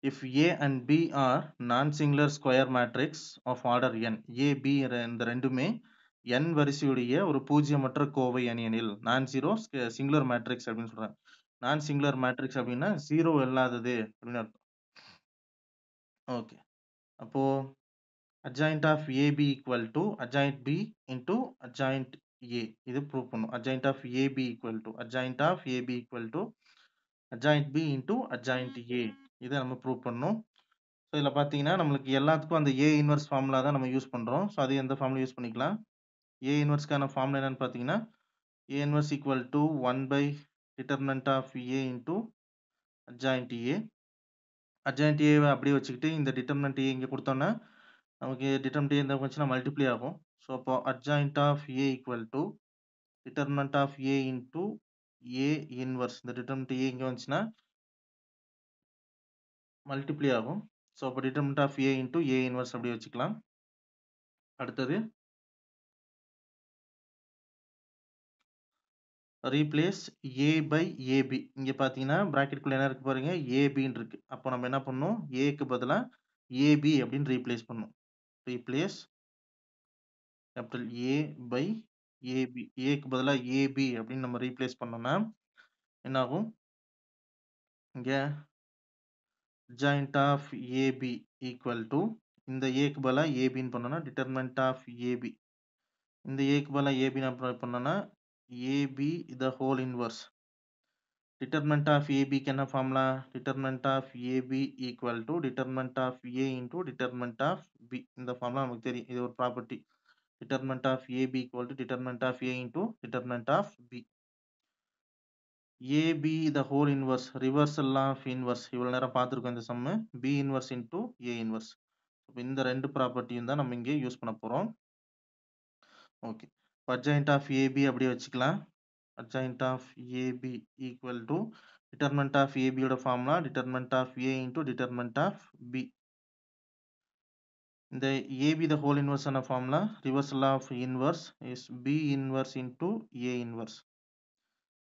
If A and B are non-singular square matrix of order n, A, B இந்த ரெண்டுமே n வரிசையுடைய ஒரு பூஜ்ஜியமற்ற கோவை அணி எனில் நான் ஜீரோ சிங்குலர் மேட்ரிக்ஸ் அப்படின்னு சொல்றேன் நான் சிங்குலர் மேட்ரிக்ஸ் அப்படின்னா ஜீரோ இல்லாதது அப்படின்னு அர்த்தம் ஓகே அப்போ adjoint of AB equal to adjoint B into adjoint A இது ப்ரூவ் பண்ணும் adjoint of AB equal to adjoint of AB equal to adjoint B into adjoint A இதை நம்ம ப்ரூவ் பண்ணணும் ஸோ இதில் பார்த்தீங்கன்னா நம்மளுக்கு எல்லாத்துக்கும் அந்த ஏ இன்வெர்ஸ் ஃபார்முலா தான் நம்ம யூஸ் பண்ணுறோம் ஸோ அது எந்த ஃபார்முலா யூஸ் பண்ணிக்கலாம் ஏ இன்வெர்ஸ்க்கான ஃபார்முலா என்னென்னு பார்த்தீங்கன்னா A inverse equal to one by determinant of A into adjoint A adjoint A அப்படியே வச்சுக்கிட்டு இந்த டிட்டர்மெண்ட் ஏ இங்கே கொடுத்தோன்னா நமக்கு டிட்டர்மெண்ட் ஏ இந்த ஃபங்க்ஷனாக மல்டிப்ளை ஆகும் ஸோ அப்போ adjoint of A equal to determinant of A into A inverse இந்த டிட்டர்மெண்ட் ஏ இங்கே வந்துச்சுன்னா மல்டிப்ளை ஆகும் ஸோ அப்போ determinant of A into A inverse அப்படி வச்சுக்கலாம் அடுத்தது ரீப்ளேஸ் ஏ பை ஏபி இங்கே பார்த்தீங்கன்னா ப்ராக்கெட்குள்ளே என்ன இருக்குது பாருங்கள் ஏபின்னு இருக்குது அப்போ நம்ம என்ன பண்ணணும் ஏக்கு பதிலாக ஏபி அப்படின்னு ரீப்ளேஸ் பண்ணும் replace capital A by AB ஏக்கு பதிலாக ஏபி அப்படின்னு நம்ம ரீப்ளேஸ் பண்ணோம்னா என்னாகும் இங்கே joint of AB equal to இந்த ஏக்கு பல ஏபின்னு பண்ணனா டிட்டர்மெண்ட் ஆஃப் ஏபி இந்த ஏக்கு பல ஏபின்னு அப்ளை பண்ணனா AB the whole inverse determinant of ஏபிக்கு என்ன formula determinant of AB equal to determinant of A into determinant of B இந்த ஃபார்முலா நமக்கு தெரியும் இது ஒரு property determinant of AB equal to determinant of A into determinant of B AB the whole inverse reversal of inverse இவ்வளோ நேரம் பார்த்துருக்கோம் இந்த சம்மு B inverse into A inverse இப்போ இந்த ரெண்டு ப்ராப்பர்ட்டியும் தான் நம்ம இங்கே யூஸ் பண்ண போகிறோம் ஓகே பட்ஜாயிண்ட் ஆஃப் ஏபி அப்படியே வச்சுக்கலாம் but adjoint of AB equal to determinant of ஏபியோட ஃபார்ம்னா determinant of A into determinant of B இந்த ஏபி த ஹோல் இன்வர்ஸான ஃபார்ம்ல reversal of inverse is B inverse into A inverse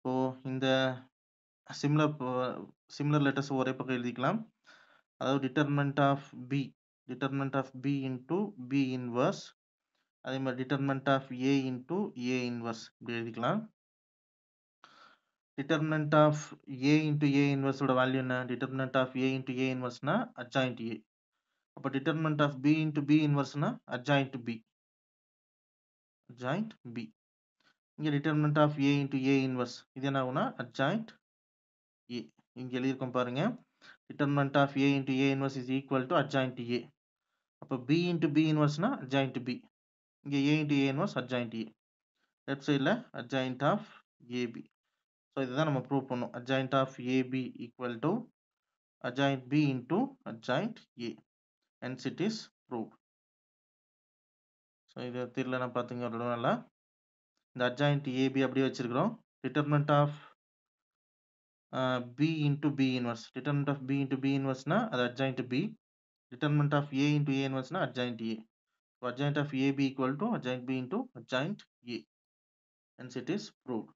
இப்போ இந்த சிம்லர் சிம்லர் லெட்டர்ஸ் ஒரே பக்கம் எழுதிக்கலாம் அதாவது determinant of B determinant of B into B inverse அதே மாதிரி determinant of A into A inverse இப்படி எழுதிக்கலாம் determinant of A into A இன்வர்ஸோட வேல்யூ என்ன determinant of A into A இன்வர்ஸ்னா அட்ஜாயிண்ட் ஏ அப்போ determinant of B into B இன்வர்ஸ்னா adjoint B adjoint B இங்கே determinant of A into A inverse இது என்ன ஆகுனா அட்ஜாயிண்ட் ஏ இங்கே எழுதியிருக்கோம் பாருங்கள் determinant of A into A inverse is equal to adjoint A அப்போ பி இன்ட்டு பி இன்வர்ஸ்னா அட்ஜாயிண்ட் பி இங்கே A into A inverse adjoint A left சைடில் அட்ஜாயிண்ட் ஆஃப் ஏபி ஸோ இதுதான் நம்ம ப்ரூவ் பண்ணோம் adjoint of AB equal to adjoint B into adjoint A. Hence it is proved. So, இது திரில்லன பார்த்துங்க நல்லா the adjoint AB அப்படியும் வைச்சிருக்கிறோம் determinant of B into B inverse determinant of B into B inverse நான் அது adjoint B determinant of A into A inverse நான் adjoint A adjoint of AB equal to adjoint B into adjoint A hence it is proved